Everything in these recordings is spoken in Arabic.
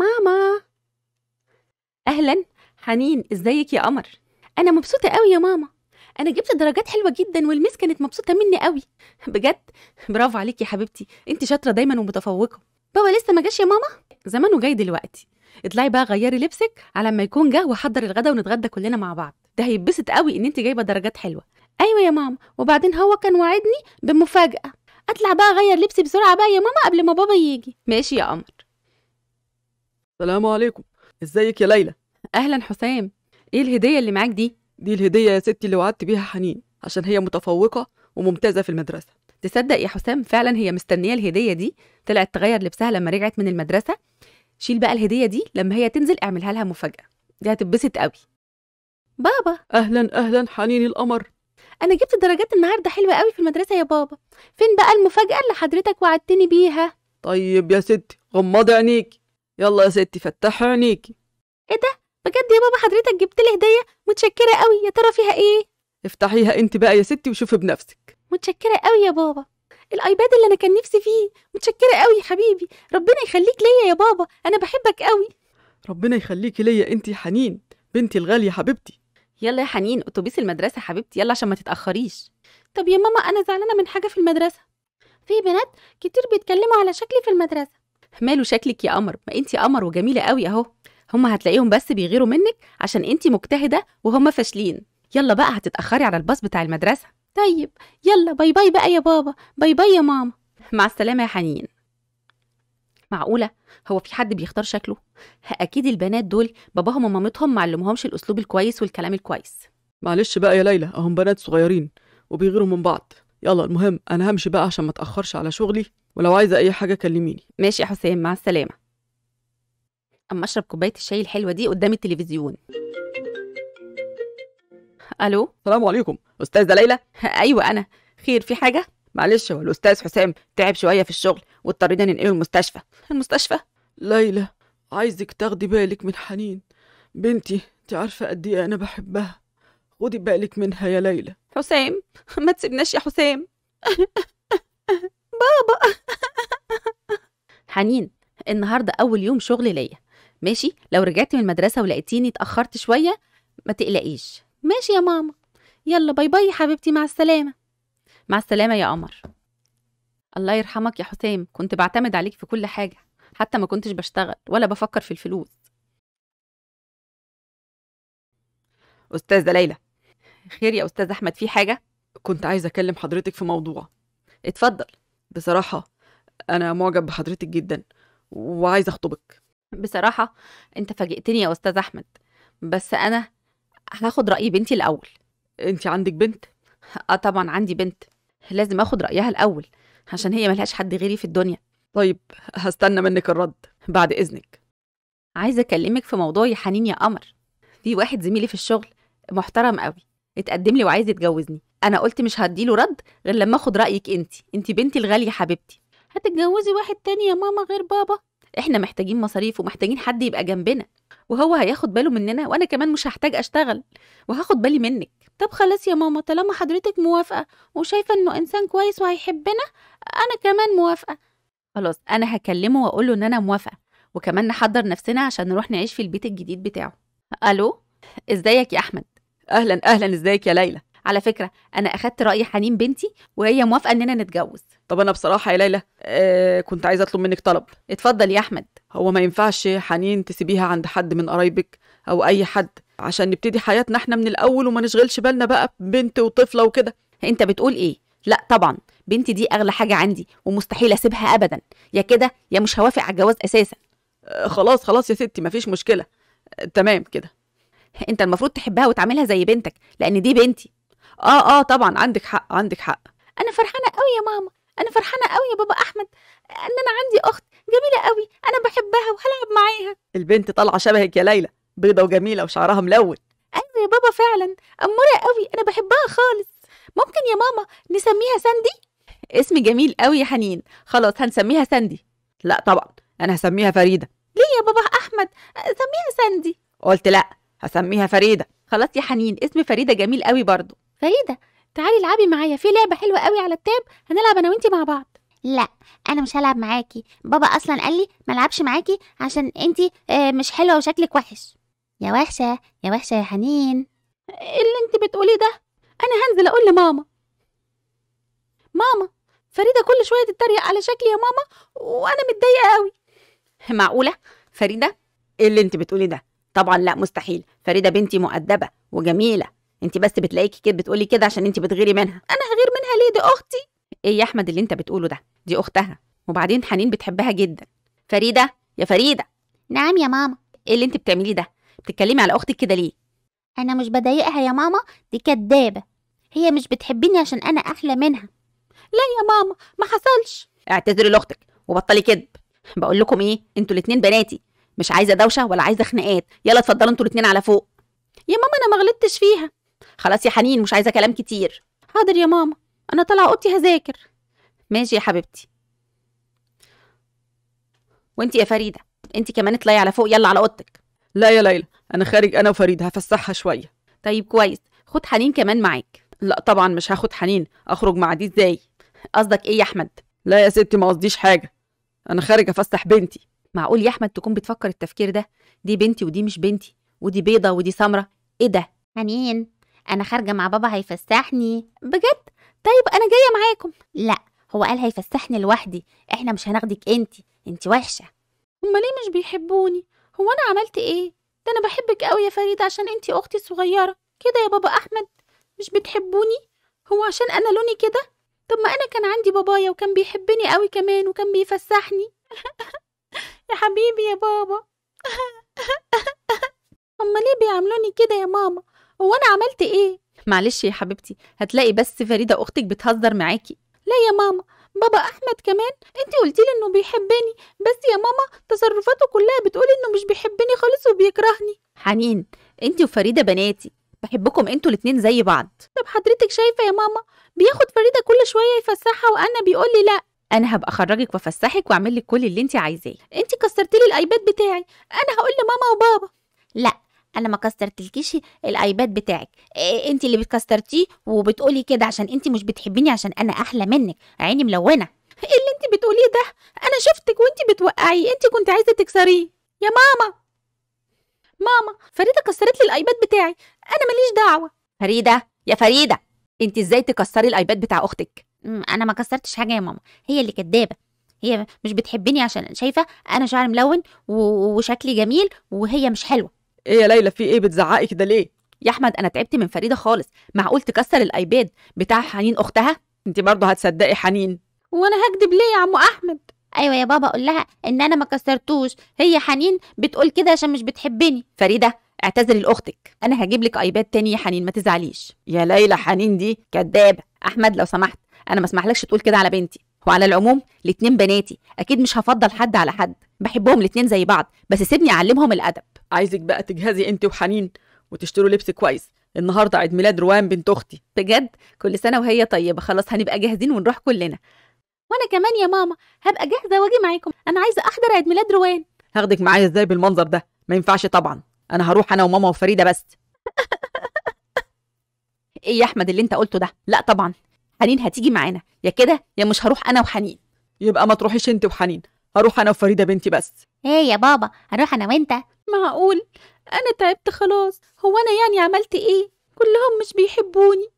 ماما اهلا حنين ازيك يا قمر انا مبسوطه قوي يا ماما انا جبت درجات حلوه جدا والمس كانت مبسوطه مني قوي بجد برافو عليكي يا حبيبتي انت شاطره دايما ومتفوقه بابا لسه ما جاش يا ماما زمانه جاي دلوقتي اطلعي بقى غيري لبسك على ما يكون جه وحضر الغدا ونتغدى كلنا مع بعض ده هيتبسط قوي ان انت جايبه درجات حلوه ايوه يا ماما وبعدين هو كان وعدني بمفاجاه اطلع بقى اغير لبسي بسرعه بقى يا ماما قبل ما بابا يجي ماشي يا قمر السلام عليكم ازيك يا ليلى اهلا حسام ايه الهديه اللي معاك دي دي الهديه يا ستي اللي وعدت بيها حنين عشان هي متفوقه وممتازه في المدرسه تصدق يا حسام فعلا هي مستنيه الهديه دي طلعت تغير لبسها لما رجعت من المدرسه شيل بقى الهديه دي لما هي تنزل اعملها لها مفاجاه دي هتتبسط قوي بابا اهلا اهلا حنين القمر انا جبت درجات النهارده حلوه قوي في المدرسه يا بابا فين بقى المفاجاه اللي حضرتك وعدتني بيها طيب يا ستي غمضي عينيكي يلا يا ستي فتحي عينيكي ايه ده بجد يا بابا حضرتك جبت لي هديه متشكره قوي يا ترى فيها ايه افتحيها انت بقى يا ستي وشوفي بنفسك متشكره قوي يا بابا الايباد اللي انا كان نفسي فيه متشكره قوي يا حبيبي ربنا يخليك ليا يا بابا انا بحبك قوي ربنا يخليكي ليا انت يا حنين بنتي الغاليه حبيبتي يلا يا حنين اتوبيس المدرسه حبيبتي يلا عشان ما تتاخريش طب يا ماما انا زعلانه من حاجه في المدرسه في بنات كتير بيتكلموا على شكلي في المدرسه ماله شكلك يا قمر ما انت قمر وجميله قوي اهو هما هتلاقيهم بس بيغيروا منك عشان انت مجتهده وهم فاشلين يلا بقى هتتاخري على الباص بتاع المدرسه طيب يلا باي باي بقى يا بابا باي باي يا ماما مع السلامه يا حنين معقوله هو في حد بيختار شكله اكيد البنات دول باباهم ومامتهم معلمهمش الاسلوب الكويس والكلام الكويس معلش بقى يا ليلى اهم بنات صغيرين وبيغيروا من بعض يلا المهم انا همشي بقى عشان ما اتاخرش على شغلي ولو عايزة أي حاجة كلميني ماشي يا حسام مع السلامة أما أشرب كوباية الشاي الحلوة دي قدام التلفزيون ألو السلام عليكم أستاذة ليلى أيوة أنا خير في حاجة معلش هو الأستاذ حسام تعب شوية في الشغل واضطرينا ننقله المستشفى المستشفى ليلى عايزك تاخدي بالك من حنين بنتي انت عارفة قد إيه أنا بحبها خدي بالك منها يا ليلى حسام ما تسيبناش يا حسام بابا حنين النهارده اول يوم شغل ليا ماشي لو رجعت من المدرسه ولقيتيني اتاخرت شويه ما تقلقيش ماشي يا ماما يلا باي باي حبيبتي مع السلامه مع السلامه يا قمر الله يرحمك يا حسام كنت بعتمد عليك في كل حاجه حتى ما كنتش بشتغل ولا بفكر في الفلوس استاذه ليلى خير يا استاذ احمد في حاجه كنت عايزه اكلم حضرتك في موضوع اتفضل بصراحة أنا معجب بحضرتك جدا وعايز أخطبك بصراحة أنت فاجئتني يا أستاذ أحمد بس أنا هاخد رأي بنتي الأول أنت عندك بنت؟ آه طبعا عندي بنت لازم أخد رأيها الأول عشان هي ملهاش حد غيري في الدنيا طيب هستنى منك الرد بعد إذنك عايزة أكلمك في موضوع يا حنين يا قمر في واحد زميلي في الشغل محترم قوي اتقدم لي وعايز يتجوزني انا قلت مش هديله رد غير لما اخد رايك انت انت بنتي الغاليه حبيبتي هتتجوزي واحد تاني يا ماما غير بابا احنا محتاجين مصاريف ومحتاجين حد يبقى جنبنا وهو هياخد باله مننا وانا كمان مش هحتاج اشتغل وهاخد بالي منك طب خلاص يا ماما طالما حضرتك موافقه وشايفه انه انسان كويس وهيحبنا انا كمان موافقه خلاص انا هكلمه واقول له ان انا موافقه وكمان نحضر نفسنا عشان نروح نعيش في البيت الجديد بتاعه الو ازيك يا احمد اهلا اهلا ازيك يا ليلى على فكره انا اخدت راي حنين بنتي وهي موافقه اننا نتجوز طب انا بصراحه يا ليلى آه كنت عايزه اطلب منك طلب اتفضل يا احمد هو ما ينفعش حنين تسيبيها عند حد من قرايبك او اي حد عشان نبتدي حياتنا احنا من الاول وما نشغلش بالنا بقى ببنت وطفله وكده انت بتقول ايه لا طبعا بنتي دي اغلى حاجه عندي ومستحيل اسيبها ابدا يا كده يا مش هوافق على الجواز اساسا آه خلاص خلاص يا ستي مفيش مشكله آه تمام كده انت المفروض تحبها وتعاملها زي بنتك لان دي بنتي اه اه طبعا عندك حق عندك حق انا فرحانه قوي يا ماما انا فرحانه قوي يا بابا احمد ان انا عندي اخت جميله قوي انا بحبها وهلعب معاها البنت طالعه شبهك يا ليلى بيضه وجميله وشعرها ملون ايوه يا بابا فعلا اموره قوي انا بحبها خالص ممكن يا ماما نسميها ساندي اسم جميل قوي يا حنين خلاص هنسميها ساندي لا طبعا انا هسميها فريده ليه يا بابا احمد سميها ساندي قلت لا هسميها فريده خلاص يا حنين اسم فريده جميل قوي برضه فريدة تعالي العبي معايا في لعبة حلوة قوي على التاب هنلعب انا وانتي مع بعض لا انا مش هلعب معاكي بابا اصلا قال لي ما العبش معاكي عشان انتي آه، مش حلوة وشكلك وحش يا وحشة يا وحشة يا حنين إيه اللي إنتي بتقوليه ده انا هنزل اقول لماما ماما فريدة كل شوية تتريق على شكلي يا ماما وانا متضايقة قوي معقولة فريدة ايه اللي إنتي بتقولي ده طبعا لا مستحيل فريدة بنتي مؤدبة وجميلة انت بس بتلاقيكي كده بتقولي كده عشان انت بتغيري منها انا هغير منها ليه دي اختي ايه يا احمد اللي انت بتقوله ده دي اختها وبعدين حنين بتحبها جدا فريده يا فريده نعم يا ماما ايه اللي انت بتعمليه ده بتتكلمي على اختك كده ليه انا مش بضايقها يا ماما دي كدابه هي مش بتحبني عشان انا احلى منها لا يا ماما ما حصلش اعتذري لاختك وبطلي كذب بقول لكم ايه انتوا الاتنين بناتي مش عايزه دوشه ولا عايزه خناقات يلا اتفضلوا انتوا الاتنين على فوق يا ماما انا ما غلطتش فيها خلاص يا حنين مش عايزه كلام كتير حاضر يا ماما انا طالعه اوضتي هذاكر ماشي يا حبيبتي وانت يا فريده انت كمان اطلعي على فوق يلا على اوضتك لا يا ليلى انا خارج انا وفريده هفسحها شويه طيب كويس خد حنين كمان معاك لا طبعا مش هاخد حنين اخرج مع دي ازاي قصدك ايه يا احمد لا يا ستي ما قصديش حاجه انا خارج افسح بنتي معقول يا احمد تكون بتفكر التفكير ده دي بنتي ودي مش بنتي ودي بيضه ودي سمره ايه ده حنين انا خارجه مع بابا هيفسحني بجد طيب انا جايه معاكم لا هو قال هيفسحني لوحدي احنا مش هناخدك انتي انتي وحشه هما ليه مش بيحبوني هو انا عملت ايه ده انا بحبك قوي يا فريده عشان انتي اختي الصغيره كده يا بابا احمد مش بتحبوني هو عشان انا لوني كده طب ما انا كان عندي بابايا وكان بيحبني قوي كمان وكان بيفسحني يا حبيبي يا بابا هما ليه بيعملوني كده يا ماما هو انا عملت ايه معلش يا حبيبتي هتلاقي بس فريده اختك بتهزر معاكي لا يا ماما بابا احمد كمان انت قلتي لي انه بيحبني بس يا ماما تصرفاته كلها بتقول انه مش بيحبني خالص وبيكرهني حنين انت وفريده بناتي بحبكم انتوا الاتنين زي بعض طب حضرتك شايفه يا ماما بياخد فريده كل شويه يفسحها وانا بيقول لي لا انا هبقى اخرجك وافسحك واعمل لك كل اللي انت عايزاه انت كسرتي لي الايباد بتاعي انا هقول لماما وبابا لا انا ما كسرتلكيش الايباد بتاعك إيه, إيه، انت اللي بتكسرتيه وبتقولي كده عشان انت مش بتحبيني عشان انا احلى منك عيني ملونه ايه اللي انت بتقوليه ده انا شفتك وانت بتوقعيه انت كنت عايزه تكسريه يا ماما ماما فريده كسرت لي الايباد بتاعي انا ماليش دعوه فريده يا فريده انت ازاي تكسري الايباد بتاع اختك انا ما كسرتش حاجه يا ماما هي اللي كدابه هي مش بتحبني عشان شايفه انا شعري ملون وشكلي جميل وهي مش حلوه ايه يا ليلى في ايه بتزعقي كده ليه يا احمد انا تعبت من فريده خالص معقول تكسر الايباد بتاع حنين اختها انت برضه هتصدقي حنين وانا هكدب ليه يا عم احمد ايوه يا بابا اقول لها ان انا ما كسرتوش هي حنين بتقول كده عشان مش بتحبني فريده اعتذري لاختك انا هجيب لك ايباد تاني يا حنين ما تزعليش يا ليلى حنين دي كدابه احمد لو سمحت انا ما اسمحلكش تقول كده على بنتي وعلى العموم الاتنين بناتي اكيد مش هفضل حد على حد بحبهم الاتنين زي بعض بس سيبني اعلمهم الادب عايزك بقى تجهزي انت وحنين وتشتروا لبس كويس النهارده عيد ميلاد روان بنت اختي بجد كل سنه وهي طيبه خلاص هنبقى جاهزين ونروح كلنا وانا كمان يا ماما هبقى جاهزه واجي معاكم انا عايزه احضر عيد ميلاد روان هاخدك معايا ازاي بالمنظر ده ما ينفعش طبعا انا هروح انا وماما وفريده بس ايه يا احمد اللي انت قلته ده لا طبعا حنين هتيجي معانا يا كده يا مش هروح انا وحنين يبقى ما تروحيش انت وحنين هروح انا وفريده بنتي بس ايه يا بابا هروح انا وانت معقول انا تعبت خلاص هو انا يعني عملت ايه كلهم مش بيحبوني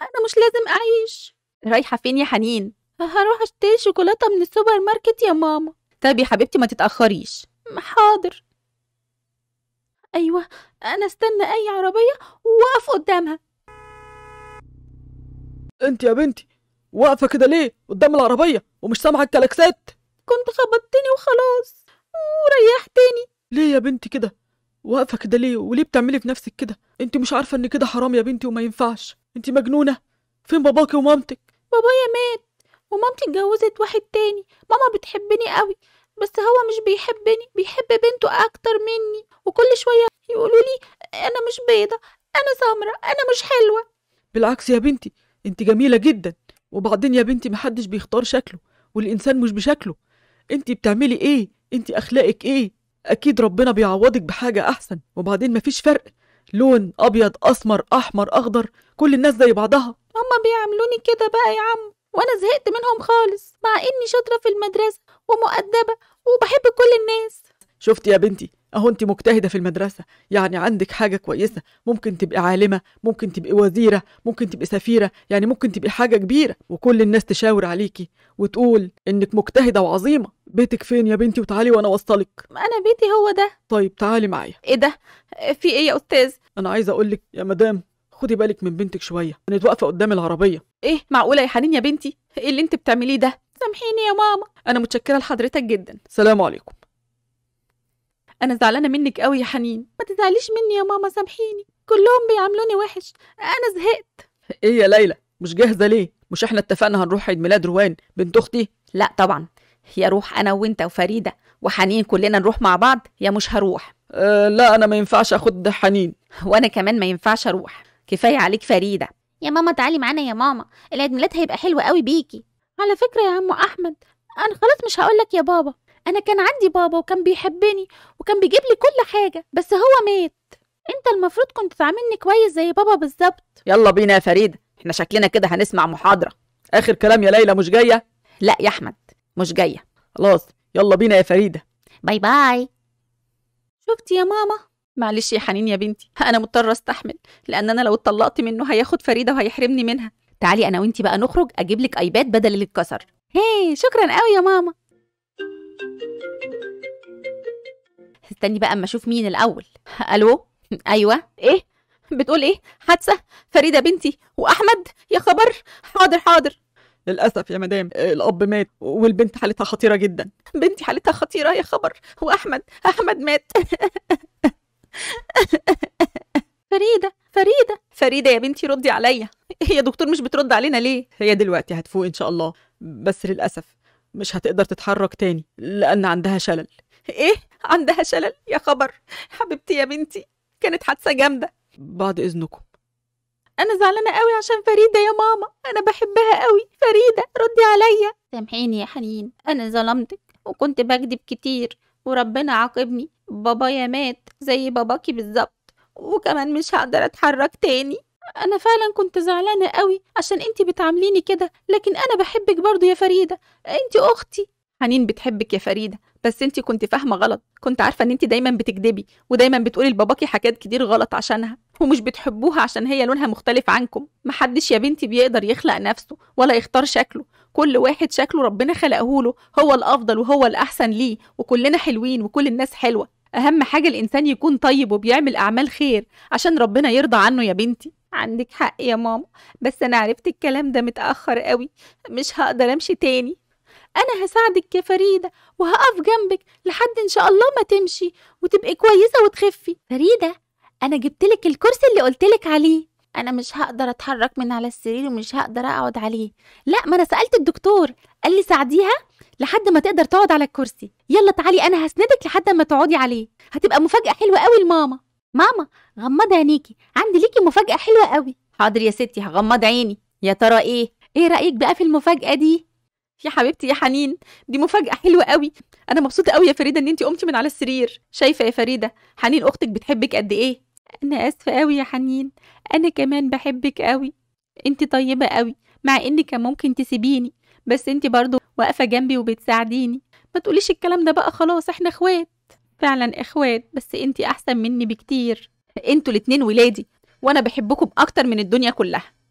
انا مش لازم اعيش رايحه فين يا حنين هروح اشتري شوكولاته من السوبر ماركت يا ماما طب يا حبيبتي ما تتاخريش حاضر ايوه انا استنى اي عربيه واقف قدامها انت يا بنتي واقفه كده ليه قدام العربيه ومش سامعه الكلاكسات كنت خبطتني وخلاص وريحتني ليه يا بنتي كده واقفه كده ليه وليه بتعملي في نفسك كده انت مش عارفه ان كده حرام يا بنتي وما ينفعش انت مجنونه فين باباكي ومامتك بابايا مات ومامتي اتجوزت واحد تاني ماما بتحبني قوي بس هو مش بيحبني بيحب بنته اكتر مني وكل شويه يقولوا لي انا مش بيضه انا سمراء انا مش حلوه بالعكس يا بنتي انت جميله جدا وبعدين يا بنتي محدش بيختار شكله والانسان مش بشكله انت بتعملي ايه انت اخلاقك ايه اكيد ربنا بيعوضك بحاجه احسن وبعدين مفيش فرق لون ابيض اسمر احمر اخضر كل الناس زي بعضها هما بيعملوني كده بقى يا عم وانا زهقت منهم خالص مع اني شاطره في المدرسه ومؤدبه وبحب كل الناس شفتي يا بنتي اهو انت مجتهده في المدرسه يعني عندك حاجه كويسه ممكن تبقي عالمه ممكن تبقي وزيره ممكن تبقي سفيره يعني ممكن تبقي حاجه كبيره وكل الناس تشاور عليكي وتقول انك مجتهده وعظيمه بيتك فين يا بنتي وتعالي وانا اوصلك انا بيتي هو ده طيب تعالي معايا ايه ده في ايه يا استاذ انا عايزه اقول لك يا مدام خدي بالك من بنتك شويه كانت واقفه قدام العربيه ايه معقوله يا حنين يا بنتي ايه اللي انت بتعمليه ده سامحيني يا ماما انا متشكره لحضرتك جدا سلام عليكم انا زعلانه منك قوي يا حنين ما تزعليش مني يا ماما سامحيني كلهم بيعاملوني وحش انا زهقت ايه يا ليلى مش جاهزه ليه مش احنا اتفقنا هنروح عيد ميلاد روان بنت اختي لا طبعا يا روح انا وانت وفريده وحنين كلنا نروح مع بعض يا مش هروح أه لا انا ما ينفعش اخد حنين وانا كمان ما ينفعش اروح كفايه عليك فريده يا ماما تعالي معانا يا ماما العيد ميلاد هيبقى حلو قوي بيكي على فكره يا عم احمد انا خلاص مش هقول لك يا بابا انا كان عندي بابا وكان بيحبني وكان بيجيب لي كل حاجه بس هو مات انت المفروض كنت تعاملني كويس زي بابا بالظبط يلا بينا يا فريده احنا شكلنا كده هنسمع محاضره اخر كلام يا ليلى مش جايه لا يا احمد مش جايه خلاص يلا بينا يا فريده باي باي شفتي يا ماما معلش يا حنين يا بنتي انا مضطره استحمل لان انا لو اتطلقت منه هياخد فريده وهيحرمني منها تعالي انا وانتي بقى نخرج اجيب لك ايباد بدل اللي اتكسر هي شكرا قوي يا ماما استني بقى اما اشوف مين الاول الو ايوه ايه بتقول ايه حادثه فريده بنتي واحمد يا خبر حاضر حاضر للاسف يا مدام الاب مات والبنت حالتها خطيره جدا بنتي حالتها خطيره يا خبر واحمد احمد مات فريده فريده فريده يا بنتي ردي عليا هي دكتور مش بترد علينا ليه هي دلوقتي هتفوق ان شاء الله بس للاسف مش هتقدر تتحرك تاني لأن عندها شلل إيه؟ عندها شلل؟ يا خبر حبيبتي يا بنتي كانت حادثة جامدة بعد إذنكم أنا زعلانة قوي عشان فريدة يا ماما أنا بحبها قوي فريدة ردي عليا سامحيني يا حنين أنا ظلمتك وكنت بكذب كتير وربنا عاقبني بابايا مات زي باباكي بالظبط وكمان مش هقدر أتحرك تاني أنا فعلا كنت زعلانة قوي عشان أنت بتعامليني كده لكن أنا بحبك برضو يا فريدة أنت أختي حنين بتحبك يا فريدة بس أنت كنت فاهمة غلط كنت عارفة أن أنت دايما بتكدبي ودايما بتقولي لباباكي حاجات كتير غلط عشانها ومش بتحبوها عشان هي لونها مختلف عنكم محدش يا بنتي بيقدر يخلق نفسه ولا يختار شكله كل واحد شكله ربنا خلقه له هو الأفضل وهو الأحسن ليه وكلنا حلوين وكل الناس حلوة أهم حاجة الإنسان يكون طيب وبيعمل أعمال خير عشان ربنا يرضى عنه يا بنتي عندك حق يا ماما بس أنا عرفت الكلام ده متأخر قوي مش هقدر أمشي تاني أنا هساعدك يا فريدة وهقف جنبك لحد إن شاء الله ما تمشي وتبقي كويسة وتخفي فريدة أنا جبت لك الكرسي اللي قلت لك عليه أنا مش هقدر أتحرك من على السرير ومش هقدر أقعد عليه لا ما أنا سألت الدكتور قال لي ساعديها لحد ما تقدر تقعد على الكرسي يلا تعالي أنا هسندك لحد ما تقعدي عليه هتبقى مفاجأة حلوة قوي لماما ماما غمضي عينيكي عندي ليكي مفاجأة حلوة قوي حاضر يا ستي هغمض عيني يا ترى ايه ايه رأيك بقى في المفاجأة دي يا حبيبتي يا حنين دي مفاجأة حلوة قوي أنا مبسوطة قوي يا فريدة إن انت قمتي من على السرير شايفة يا فريدة حنين أختك بتحبك قد إيه أنا آسفة قوي يا حنين أنا كمان بحبك قوي انت طيبة قوي مع إن كان ممكن تسيبيني بس انت برضو واقفة جنبي وبتساعديني ما تقوليش الكلام ده بقى خلاص إحنا إخوات فعلا إخوات بس انت أحسن مني بكتير انتوا الاتنين ولادي وانا بحبكم اكتر من الدنيا كلها